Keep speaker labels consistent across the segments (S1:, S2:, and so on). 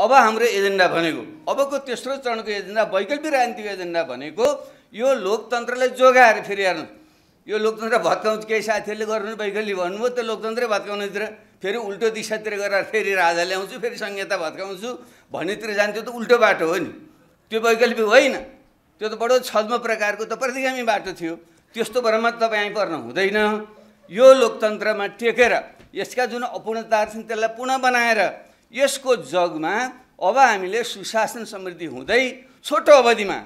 S1: अब हाम्रो एजेन्डा भनेको अबको तेस्रो चरणको एजेन्डा वैकल्पिक राजनीतिको एजेन्डा भनेको यो लोकतन्त्रलाई जोगाएर फेरि हेर्नु यो लोकतन्त्र भत्काउँछ केही साथीहरूले गर्नु वैकल्पिक भन्नुभयो त्यो लोकतन्त्रै भत्काउनेतिर फेरि उल्टो दिशातिर गएर फेरि राजा ल्याउँछु फेरि संहिता भत्काउँछु भन्नेतिर जान्थ्यो त उल्टो बाटो हो नि त्यो वैकल्पिक होइन त्यो त बडो छद्म प्रकारको त प्रतिगामी बाटो थियो त्यस्तो भरमा तपाईँ पर्न हुँदैन यो लोकतन्त्रमा टेकेर यसका जुन अपूर्णताहरू छन् त्यसलाई पुनः बनाएर यसको जगमा अब हामीले सुशासन समृद्धि हुँदै छोटो अवधिमा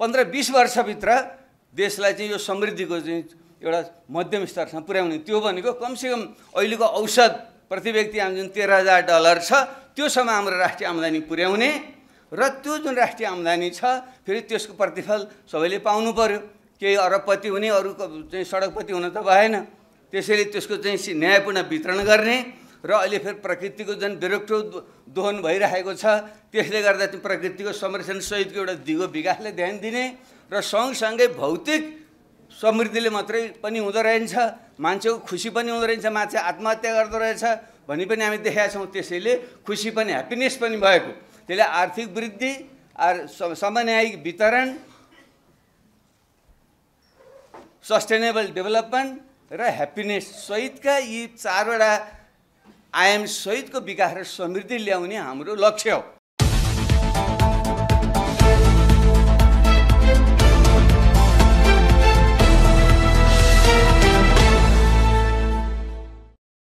S1: पन्ध्र बिस वर्षभित्र देशलाई चाहिँ यो समृद्धिको चाहिँ एउटा मध्यम स्तरसम्म पुर्याउने त्यो भनेको कमसेकम अहिलेको औसत प्रति व्यक्ति आम जुन तेह्र हजार डलर छ त्योसम्म हाम्रो राष्ट्रिय आम्दानी पुर्याउने र त्यो जुन राष्ट्रिय आम्दानी छ फेरि त्यसको प्रतिफल सबैले पाउनु पऱ्यो केही अरबपति हुने अरूको चाहिँ सडकपति हुन त भएन त्यसैले त्यसको चाहिँ न्यायपूर्ण वितरण गर्ने र अहिले फेरि प्रकृतिको जुन विरुक्टो दोहन भइरहेको छ त्यसले गर्दा त्यो प्रकृतिको संरक्षणसहितको एउटा दिगो विकासलाई ध्यान दिने र सँगसँगै भौतिक समृद्धिले मात्रै पनि हुँदो रहेछ मान्छेको खुसी पनि हुँदो रहेछ मान्छे आत्महत्या गर्दो रहेछ भनी पनि हामी देखेका छौँ त्यसैले खुसी पनि ह्याप्पिनेस पनि भएको त्यसले आर्थिक वृद्धि आर समन्यायिक वितरण सस्टेनेबल डेभलपमेन्ट र ह्याप्पिनेस सहितका यी चारवटा आइएम सहितको विकास र समृद्धि ल्याउने हाम्रो लक्ष्य हो